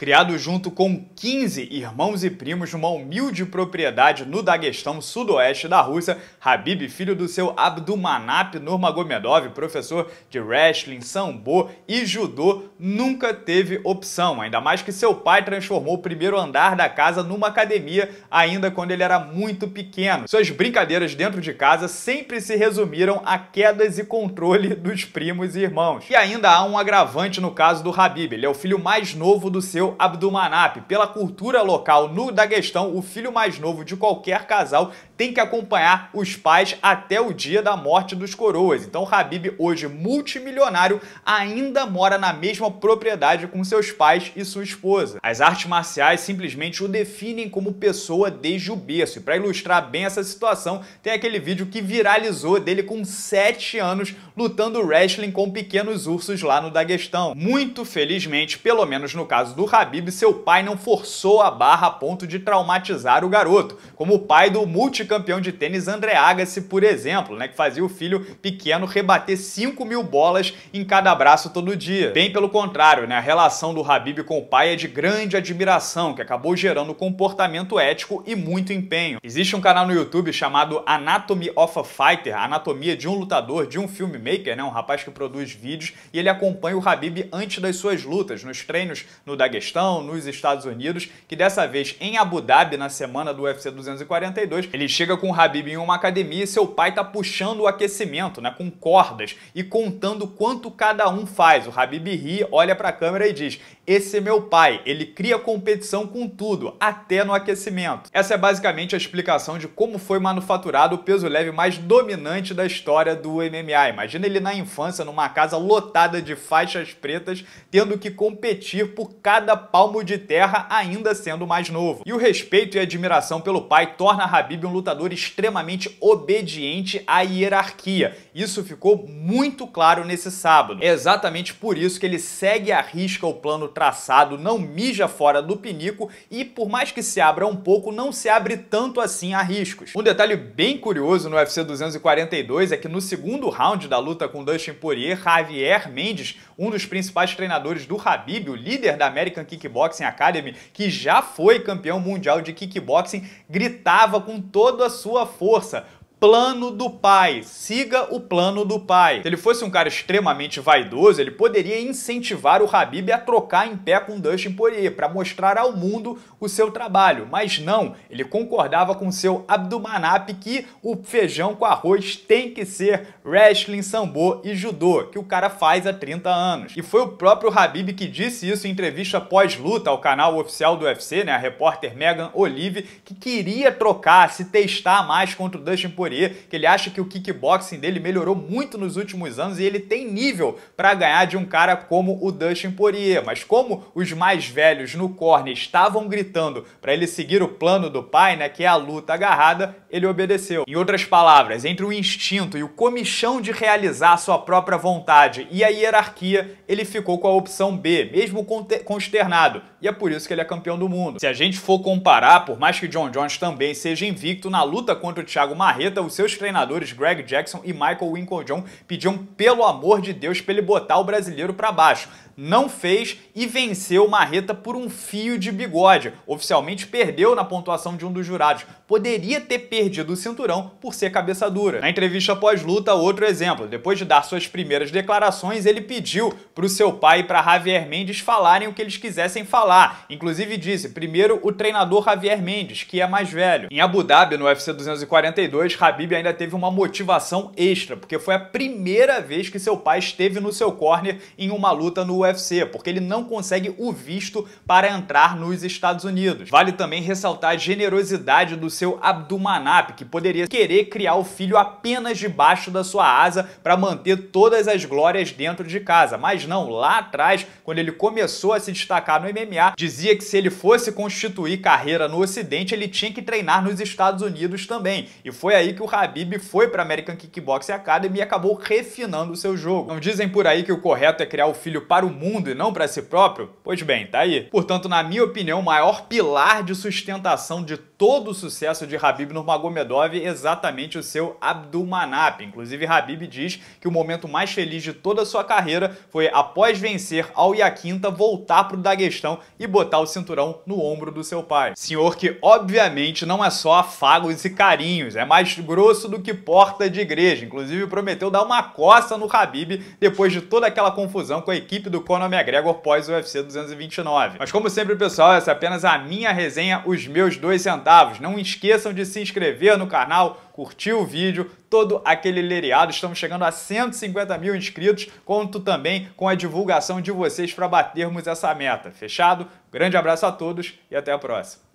Criado junto com 15 irmãos e primos numa humilde propriedade no Daguestão, sudoeste da Rússia, Habib, filho do seu Abdumanap Nurmagomedov, professor de wrestling, sambo e judô, nunca teve opção, ainda mais que seu pai transformou o primeiro andar da casa numa academia ainda quando ele era muito pequeno. Suas brincadeiras dentro de casa sempre se resumiram a quedas e controle dos primos e irmãos. E ainda há um agravante no caso do Habib, ele é o filho mais novo do seu Abdulmanap. Pela cultura local no Daguestão, o filho mais novo de qualquer casal tem que acompanhar os pais até o dia da morte dos coroas. Então Habib, hoje multimilionário, ainda mora na mesma propriedade com seus pais e sua esposa. As artes marciais simplesmente o definem como pessoa desde o berço. E para ilustrar bem essa situação, tem aquele vídeo que viralizou dele com 7 anos lutando wrestling com pequenos ursos lá no Daguestão. Muito felizmente, pelo menos no caso do Habib, seu pai não forçou a barra a ponto de traumatizar o garoto, como o pai do multi campeão de tênis André Agassi, por exemplo, né, que fazia o filho pequeno rebater 5 mil bolas em cada braço todo dia. Bem pelo contrário, né, a relação do Habib com o pai é de grande admiração, que acabou gerando comportamento ético e muito empenho. Existe um canal no YouTube chamado Anatomy of a Fighter, a anatomia de um lutador, de um filmmaker, né, um rapaz que produz vídeos, e ele acompanha o Habib antes das suas lutas, nos treinos no Daguestão, nos Estados Unidos, que dessa vez em Abu Dhabi, na semana do UFC 242, chega com o Habib em uma academia e seu pai tá puxando o aquecimento, né, com cordas e contando quanto cada um faz. O Habib ri, olha para a câmera e diz: "Esse é meu pai, ele cria competição com tudo, até no aquecimento". Essa é basicamente a explicação de como foi manufaturado o peso leve mais dominante da história do MMA. Imagina ele na infância numa casa lotada de faixas pretas, tendo que competir por cada palmo de terra, ainda sendo mais novo. E o respeito e admiração pelo pai torna Habib um lutador ditador extremamente obediente à hierarquia. Isso ficou muito claro nesse sábado. É exatamente por isso que ele segue à risca o plano traçado, não mija fora do pinico e, por mais que se abra um pouco, não se abre tanto assim a riscos. Um detalhe bem curioso no UFC 242 é que no segundo round da luta com Dustin Poirier, Javier Mendes, um dos principais treinadores do Habib, o líder da American Kickboxing Academy, que já foi campeão mundial de kickboxing, gritava com todo toda a sua força plano do pai. Siga o plano do pai. Se ele fosse um cara extremamente vaidoso, ele poderia incentivar o Habib a trocar em pé com Dustin Poirier para mostrar ao mundo o seu trabalho, mas não, ele concordava com seu Abdumanap que o feijão com arroz tem que ser wrestling, sambo e judô, que o cara faz há 30 anos. E foi o próprio Habib que disse isso em entrevista pós-luta ao canal oficial do UFC, né, a repórter Megan Olive, que queria trocar, se testar mais contra o Dustin Poirier categoria, que ele acha que o kickboxing dele melhorou muito nos últimos anos e ele tem nível para ganhar de um cara como o Dustin Poirier. Mas como os mais velhos no corner estavam gritando para ele seguir o plano do pai, né, que é a luta agarrada, ele obedeceu. Em outras palavras, entre o instinto e o comichão de realizar sua própria vontade e a hierarquia, ele ficou com a opção B, mesmo consternado. E é por isso que ele é campeão do mundo. Se a gente for comparar, por mais que John Jones também seja invicto na luta contra o Thiago Marreta, os seus treinadores Greg Jackson e Michael Winklejohn pediam pelo amor de Deus para ele botar o brasileiro para baixo. Não fez e venceu Marreta por um fio de bigode. Oficialmente perdeu na pontuação de um dos jurados. Poderia ter perdido o cinturão por ser cabeça dura. Na entrevista pós-luta, outro exemplo. Depois de dar suas primeiras declarações, ele pediu para o seu pai e para Javier Mendes falarem o que eles quisessem falar. Inclusive disse, primeiro o treinador Javier Mendes, que é mais velho. Em Abu Dhabi, no UFC 242, Javier Habib ainda teve uma motivação extra, porque foi a primeira vez que seu pai esteve no seu corner em uma luta no UFC, porque ele não consegue o visto para entrar nos Estados Unidos. Vale também ressaltar a generosidade do seu Abdumanap, que poderia querer criar o filho apenas debaixo da sua asa para manter todas as glórias dentro de casa, mas não, lá atrás, quando ele começou a se destacar no MMA, dizia que se ele fosse constituir carreira no Ocidente, ele tinha que treinar nos Estados Unidos também. E foi aí que que o Habib foi para a American Kickboxing Academy e acabou refinando o seu jogo. Não dizem por aí que o correto é criar o filho para o mundo e não para si próprio? Pois bem, tá aí. Portanto, na minha opinião, o maior pilar de sustentação de todo o sucesso de Habib Nurmagomedov é exatamente o seu Abdulmanap. Inclusive, Habib diz que o momento mais feliz de toda a sua carreira foi após vencer ao Iaquinta voltar para o Daguestão e botar o cinturão no ombro do seu pai. Senhor que, obviamente, não é só afagos e carinhos, é mais grosso do que porta de igreja. Inclusive, prometeu dar uma coça no Habib depois de toda aquela confusão com a equipe do Conor McGregor pós UFC 229. Mas como sempre, pessoal, essa é apenas a minha resenha, os meus dois centavos. Não esqueçam de se inscrever no canal, curtir o vídeo, todo aquele lereado. Estamos chegando a 150 mil inscritos. Conto também com a divulgação de vocês para batermos essa meta. Fechado? Grande abraço a todos e até a próxima.